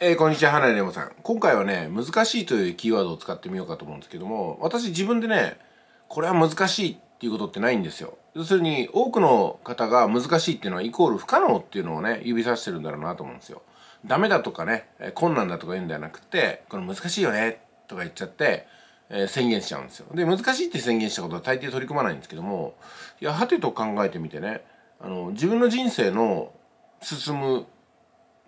えー、こんにちは、花井レモさん。今回はね、難しいというキーワードを使ってみようかと思うんですけども、私自分でね、これは難しいっていうことってないんですよ。要するに、多くの方が難しいっていうのはイコール不可能っていうのをね、指さしてるんだろうなと思うんですよ。ダメだとかね、困難だとか言うんではなくて、これ難しいよねとか言っちゃって、えー、宣言しちゃうんですよ。で、難しいって宣言したことは大抵取り組まないんですけども、いや、はてと考えてみてね、あの、自分の人生の進む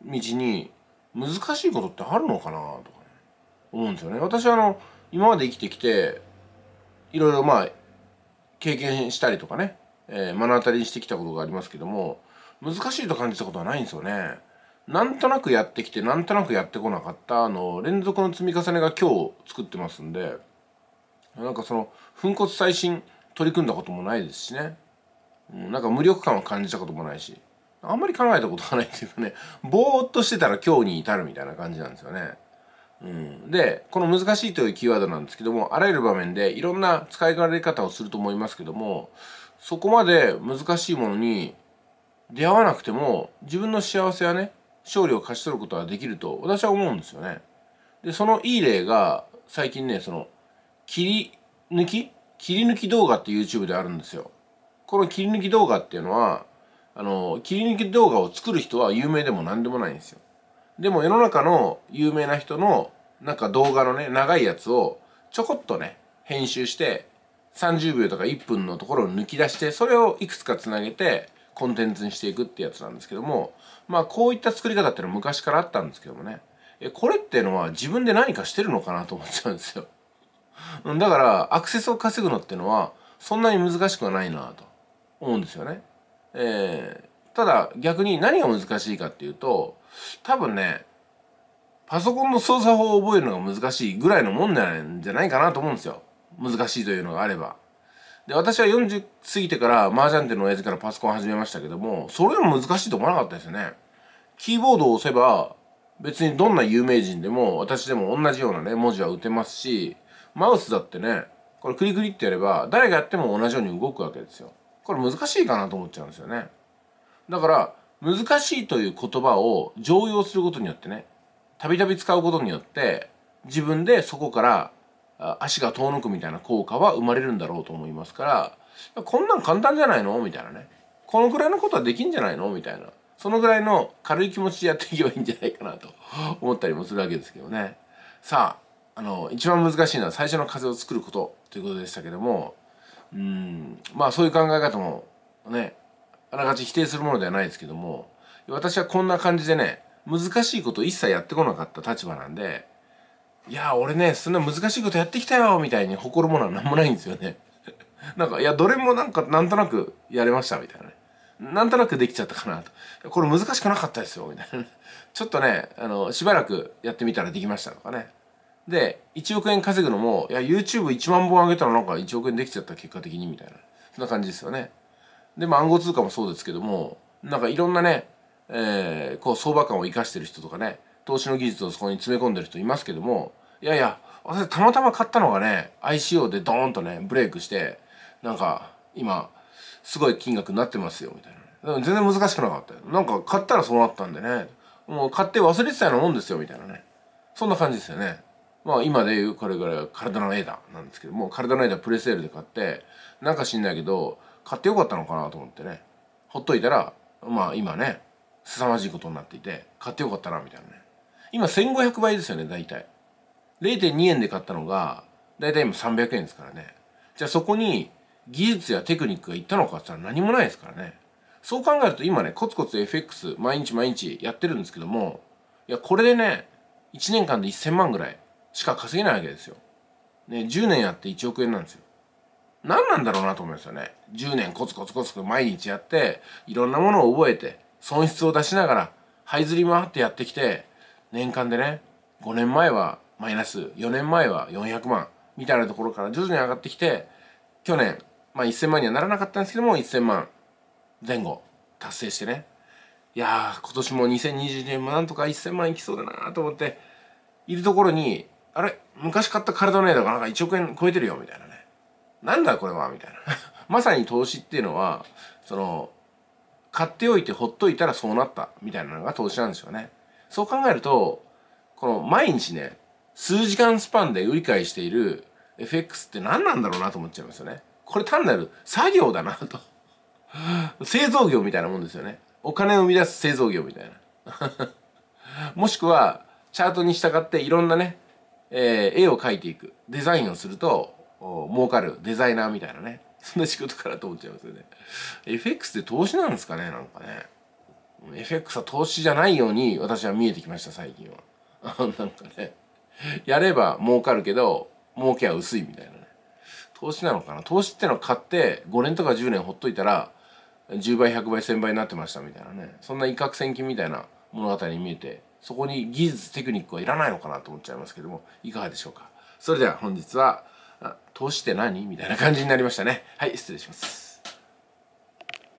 道に難しいことってあるのかなとか、ね、思うんですよね。私はあの今まで生きてきていろいろまあ経験したりとかね、えー、目の当たりにしてきたことがありますけども難しいと感じたことはないんですよね。なんとなくやってきてなんとなくやってこなかったあの連続の積み重ねが今日作ってますんでなんかその粉骨再審取り組んだこともないですしね、うん、なんか無力感を感じたこともないしあんまり考えたことがないっていうかね、ぼーっとしてたら今日に至るみたいな感じなんですよね。うん、で、この難しいというキーワードなんですけども、あらゆる場面でいろんな使いられ方をすると思いますけども、そこまで難しいものに出会わなくても、自分の幸せやね、勝利を勝ち取ることはできると私は思うんですよね。で、そのいい例が、最近ね、その、切り抜き切り抜き動画って YouTube であるんですよ。この切り抜き動画っていうのは、あの、切り抜き動画を作る人は有名でも何でもないんですよ。でも世の中の有名な人の、なんか動画のね、長いやつを、ちょこっとね、編集して、30秒とか1分のところを抜き出して、それをいくつか繋げて、コンテンツにしていくってやつなんですけども、まあこういった作り方っていうのは昔からあったんですけどもね。え、これっていうのは自分で何かしてるのかなと思っちゃうんですよ。だから、アクセスを稼ぐのっていうのは、そんなに難しくはないなと思うんですよね。えー、ただ逆に何が難しいかっていうと多分ねパソコンの操作法を覚えるのが難しいぐらいのもんなんじゃないかなと思うんですよ難しいというのがあれば。で私は40過ぎてから麻雀店の親父からパソコン始めましたけどもそれよりも難しいと思わなかったですよね。キーボードを押せば別にどんな有名人でも私でも同じようなね文字は打てますしマウスだってねこれクリクリってやれば誰がやっても同じように動くわけですよこれ難しいかなと思っちゃうんですよねだから難しいという言葉を常用することによってねたびたび使うことによって自分でそこから足が遠のくみたいな効果は生まれるんだろうと思いますからこんなん簡単じゃないのみたいなねこのくらいのことはできんじゃないのみたいなそのぐらいの軽い気持ちでやっていけばいいんじゃないかなと思ったりもするわけですけどねさああの一番難しいのは最初の風を作ることということでしたけどもうんまあそういう考え方もねあらかじ否定するものではないですけども私はこんな感じでね難しいこと一切やってこなかった立場なんでいや俺ねそんな難しいことやってきたよみたいに誇るものは何もないんですよね なんかいやどれもなんかなんとなくやれましたみたいなねなんとなくできちゃったかなとこれ難しくなかったですよみたいなちょっとねあのしばらくやってみたらできましたとかねで1億円稼ぐのもいや YouTube1 万本上げたらなんか1億円できちゃった結果的にみたいなそんな感じですよねでまあ暗号通貨もそうですけどもなんかいろんなね、えー、こう相場感を生かしてる人とかね投資の技術をそこに詰め込んでる人いますけどもいやいや私たまたま買ったのがね ICO でドーンとねブレイクしてなんか今すごい金額になってますよみたいな全然難しくなかったよなんか買ったらそうなったんでねもう買って忘れてたようなもんですよみたいなねそんな感じですよねまあ今でいうこれぐらい体のーなんですけども体のエープレセールで買ってなんか知んないけど買ってよかったのかなと思ってねほっといたらまあ今ね凄まじいことになっていて買ってよかったなみたいなね今1500倍ですよね大体0.2円で買ったのが大体今300円ですからねじゃあそこに技術やテクニックがいったのかって言ったら何もないですからねそう考えると今ねコツコツ FX 毎日毎日やってるんですけどもいやこれでね1年間で1000万ぐらいしか稼げないわけですよ。ね、10年やって1億円なんですよ。何なんだろうなと思いますよね。10年コツコツコツと毎日やって、いろんなものを覚えて、損失を出しながら、這いずり回ってやってきて、年間でね、5年前はマイナス、4年前は400万、みたいなところから徐々に上がってきて、去年、まあ1000万にはならなかったんですけども、1000万前後達成してね。いやー、今年も2022年もなんとか1000万いきそうだなと思って、いるところに、あれ昔買ったカルドネードがなんか1億円超えてるよみたいなねなんだこれはみたいな まさに投資っていうのはその買っておいてほっといたらそうなったみたいなのが投資なんですよねそう考えるとこの毎日ね数時間スパンで売り買いしている FX って何なんだろうなと思っちゃいますよねこれ単なる作業だなと 製造業みたいなもんですよねお金を生み出す製造業みたいな もしくはチャートに従っていろんなねえー、絵を描いていくデザインをすると儲かるデザイナーみたいなねそんな仕事からと思っちゃいますよね FX って投資なんですかねなんかね FX は投資じゃないように私は見えてきました最近は なんかねやれば儲かるけど儲けは薄いみたいなね投資なのかな投資ってのは買って5年とか10年ほっといたら10倍100倍1000倍になってましたみたいなねそんな威嚇戦金みたいな物語に見えてそこに技術テクニックはいらないのかなと思っちゃいますけどもいかがでしょうかそれでは本日は「通して何?」みたいな感じになりましたねはい失礼します